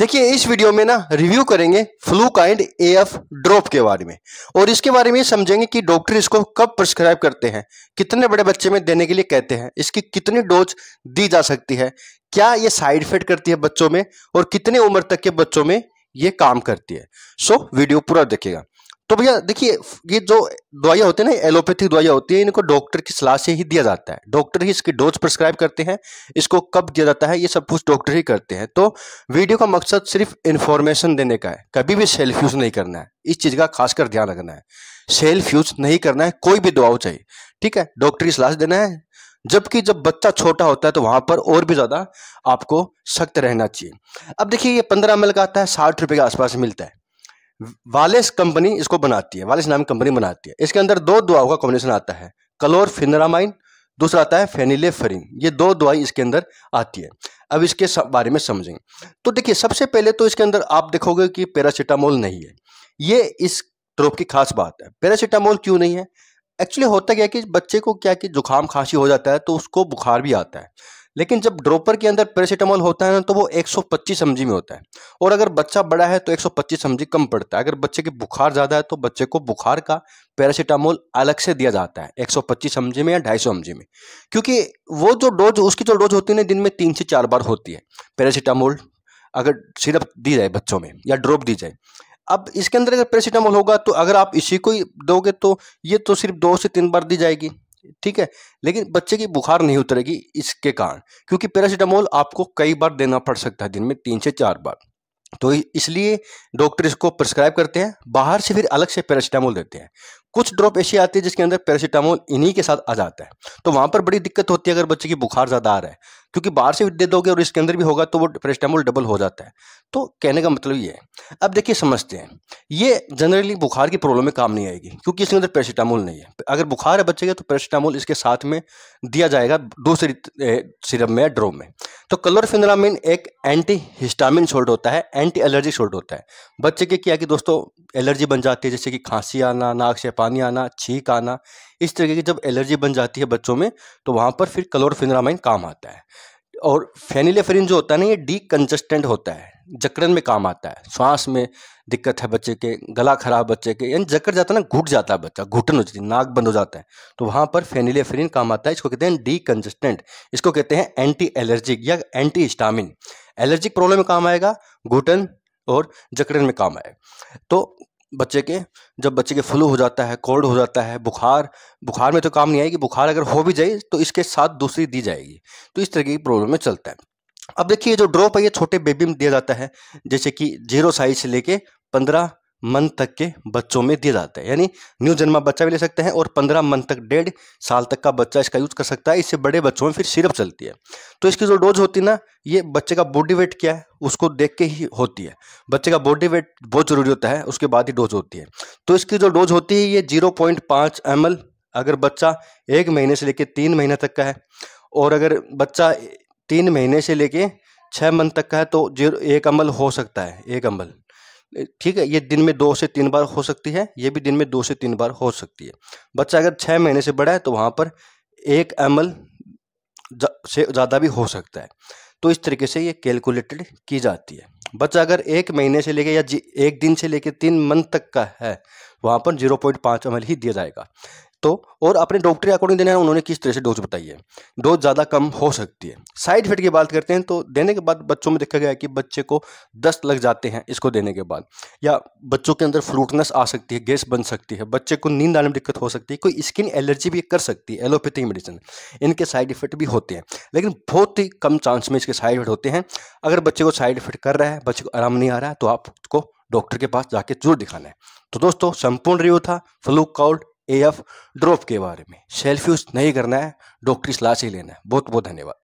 देखिए इस वीडियो में ना रिव्यू करेंगे flu kind A F drop के बारे में और इसके बारे में समझेंगे कि डॉक्टर इसको कब प्रिस्क्राइब करते हैं कितने बड़े बच्चे में देने के लिए कहते हैं इसकी कितनी डोज दी जा सकती है क्या ये साइड इफेक्ट करती है बच्चों में और कितने उम्र तक के बच्चों में ये काम करती है सो वीडियो पूरा देखिएगा तो भैया देखिए ये जो दवाइयाँ होती है ना एलोपैथिक दवाइयाँ होती है इनको डॉक्टर की सलाह से ही दिया जाता है डॉक्टर ही इसकी डोज प्रिस्क्राइब करते हैं इसको कब दिया जाता है ये सब कुछ डॉक्टर ही करते हैं तो वीडियो का मकसद सिर्फ इन्फॉर्मेशन देने का है कभी भी सेल्फ यूज़ नहीं करना है इस चीज़ का खासकर ध्यान रखना है सेल्फ यूज़ नहीं करना है कोई भी दवाओं चाहिए ठीक है डॉक्टर की सलाह देना है जबकि जब बच्चा छोटा होता है तो वहां पर और भी ज़्यादा आपको सख्त रहना चाहिए अब देखिए ये पंद्रह एम का आता है साठ रुपए के आसपास मिलता है वालेस कंपनी इसको बनाती है वालेस नाम कंपनी बनाती है इसके अंदर दो दवाओं का कॉम्बिनेशन आता है कलोर फिनरामाइन दूसरा आता है फेनिले फरिन ये दो दवाई इसके अंदर आती है अब इसके बारे में समझेंगे तो देखिए सबसे पहले तो इसके अंदर आप देखोगे कि पैरासीटामोल नहीं है ये इस ट्रोप की खास बात है पैरासीटामोल क्यों नहीं है एक्चुअली होता क्या कि बच्चे को क्या कि जुकाम खांसी हो जाता है तो उसको बुखार भी आता है लेकिन जब ड्रोपर के अंदर पेरासीटामोल होता है ना तो वो 125 सौ में होता है और अगर बच्चा बड़ा है तो 125 सौ कम पड़ता है अगर बच्चे की बुखार ज़्यादा है तो बच्चे को बुखार का पैरासीटामोल अलग से दिया जाता है 125 सौ में या 250 सौ में क्योंकि वो जो डोज उसकी जो डोज होती है ना दिन में तीन से चार बार होती है पैरासीटामोल अगर सिरप दी जाए बच्चों में या ड्रॉप दी जाए अब इसके अंदर अगर पैरासीटामोल होगा तो अगर आप इसी को दोगे तो ये तो सिर्फ दो से तीन बार दी जाएगी ठीक है लेकिन बच्चे की बुखार नहीं उतरेगी इसके कारण क्योंकि पैरासीटामोल आपको कई बार देना पड़ सकता है दिन में तीन से चार बार तो इसलिए डॉक्टर इसको प्रिस्क्राइब करते हैं बाहर से फिर अलग से पैरासीटामोल देते हैं कुछ ड्रॉप ऐसी आते हैं जिसके अंदर पैरासीटामोल इन्हीं के साथ आ जाता है तो वहाँ पर बड़ी दिक्कत होती है अगर बच्चे की बुखार ज़्यादा आ रहा है क्योंकि बाहर से भी दे दोगे और इसके अंदर भी होगा तो वो पेरेस्टामोल डबल हो जाता है तो कहने का मतलब ये है अब देखिए समझते हैं ये जनरली बुखार की प्रॉब्लम में काम नहीं आएगी क्योंकि इसके अंदर पेरेस्टामोल नहीं है अगर बुखार है बच्चे का तो पेरेस्टामोल इसके साथ में दिया जाएगा दूसरी सिरप में या ड्रोप में तो कलोरफिनरामिन एक एंटी हिस्टामिन शोल्ड होता है एंटी एलर्जी शोल्ड होता है बच्चे के क्या कि दोस्तों एलर्जी बन जाती है जैसे कि खांसी आना नाक से पानी आना छींक आना इस तरीके की जब एलर्जी बन जाती है बच्चों में तो वहाँ पर फिर कलोरफिनरामाइन काम आता है और फेनिलेफरिन जो होता है ना ये डी कंजस्टेंट होता है जकड़न में काम आता है श्वास में दिक्कत है बच्चे के गला खराब बच्चे के यानी जकड़ जाता है ना घुट जाता है बच्चा घुटन हो जाती है नाक बंद हो जाता है तो वहाँ पर फेनिलेफरिन काम आता है इसको कहते हैं डी कंजस्टेंट इसको कहते हैं एंटी एलर्जिक या एंटी स्टामिन एलर्जिक प्रॉब्लम में काम आएगा घुटन और जकड़न में काम आएगा तो बच्चे के जब बच्चे के फ्लू हो जाता है कोल्ड हो जाता है बुखार बुखार में तो काम नहीं आएगी बुखार अगर हो भी जाए तो इसके साथ दूसरी दी जाएगी तो इस तरीके की प्रॉब्लम में चलता है अब देखिए जो ड्रॉप है ये छोटे बेबी में दिया जाता है जैसे कि जीरो साइज से लेके पंद्रह मंथ तक के बच्चों में दिया जाता है यानी न्यू जन्मा बच्चा भी ले सकते हैं और पंद्रह मंथ तक डेढ़ साल तक का बच्चा इसका यूज कर सकता है इससे बड़े बच्चों में फिर सिरप चलती है तो इसकी जो डोज होती है ना ये बच्चे का बॉडी वेट क्या है उसको देख के ही होती है बच्चे का बॉडी वेट बहुत जरूरी होता है उसके बाद ही डोज होती है तो इसकी जो डोज होती है ये जीरो पॉइंट पाँच एम एल अगर बच्चा एक महीने से लेकर तीन महीने तक का है और अगर बच्चा तीन महीने से लेके छः मंथ तक का है तो जीरो एक अमल हो सकता है एक अमल ठीक है ये दिन में दो से तीन बार हो सकती है ये भी दिन में दो से तीन बार हो सकती है बच्चा अगर छः महीने से बड़ा है तो वहाँ पर एक एम जा, से ज़्यादा भी हो सकता है तो इस तरीके से ये कैलकुलेटेड की जाती है बच्चा अगर एक महीने से लेके या एक दिन से लेके तीन मंथ तक का है वहाँ पर जीरो पॉइंट पाँच एम ही दिया जाएगा तो और अपने डॉक्टर के अकॉर्डिंग देना है उन्होंने किस तरह से डोज बताई है डोज ज़्यादा कम हो सकती है साइड इफेक्ट की बात करते हैं तो देने के बाद बच्चों में देखा गया कि बच्चे को दस्त लग जाते हैं इसको देने के बाद या बच्चों के अंदर फ्रूटनेस आ सकती है गैस बन सकती है बच्चे को नींद आने में दिक्कत हो सकती है कोई स्किन एलर्जी भी कर सकती है एलोपैथिक मेडिसिन इनके साइड इफेक्ट भी होते हैं लेकिन बहुत ही कम चांस में इसके साइड इफेक्ट होते हैं अगर बच्चे को साइड इफेक्ट कर रहा है बच्चे को आराम नहीं आ रहा है तो आपको डॉक्टर के पास जाके जरूर दिखाना है तो दोस्तों संपूर्ण रिव्यू था फ्लू कोल्ड एफ ड्रॉप के बारे में सेल्फ यूज नहीं करना है डॉक्टरी सलाह से लेना है बहुत बहुत धन्यवाद